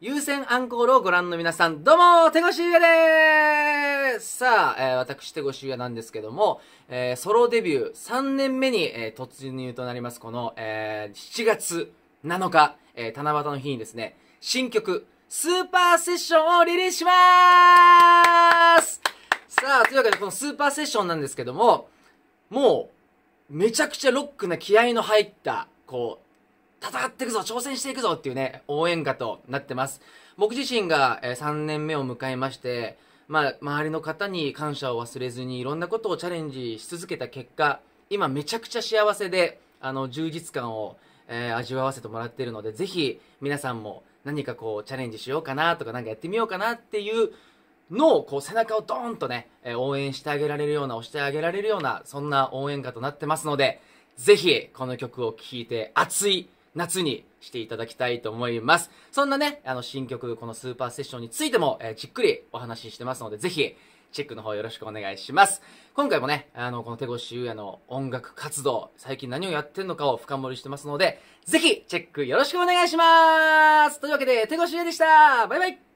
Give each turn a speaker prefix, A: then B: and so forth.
A: 優先アンコールをご覧の皆さん、どうも手越優也でーすさあ、えー、私手越優也なんですけども、えー、ソロデビュー3年目に、えー、突入となりますこの、えー、7月7日、えー、七夕の日にですね、新曲、スーパーセッションをリリースしまーすさあ、というわけでこのスーパーセッションなんですけども、もう、めちゃくちゃロックな気合の入った、こう、戦っていくぞ挑戦していくぞっていうね、応援歌となってます。僕自身が、え3年目を迎えまして、まあ、周りの方に感謝を忘れずにいろんなことをチャレンジし続けた結果、今めちゃくちゃ幸せで、あの、充実感を、えー、味わわせてもらっているので、ぜひ皆さんも何かこうチャレンジしようかなとか何かやってみようかなっていうのをこう背中をドーンとね、え応援してあげられるような、押してあげられるような、そんな応援歌となってますので、ぜひこの曲を聴いて熱い夏にしていただきたいと思います。そんなね、あの新曲、このスーパーセッションについても、えー、じっくりお話ししてますので、ぜひ、チェックの方よろしくお願いします。今回もね、あの、この手越優也の音楽活動、最近何をやってんのかを深掘りしてますので、ぜひ、チェックよろしくお願いしますというわけで、手越優也でしたバイバイ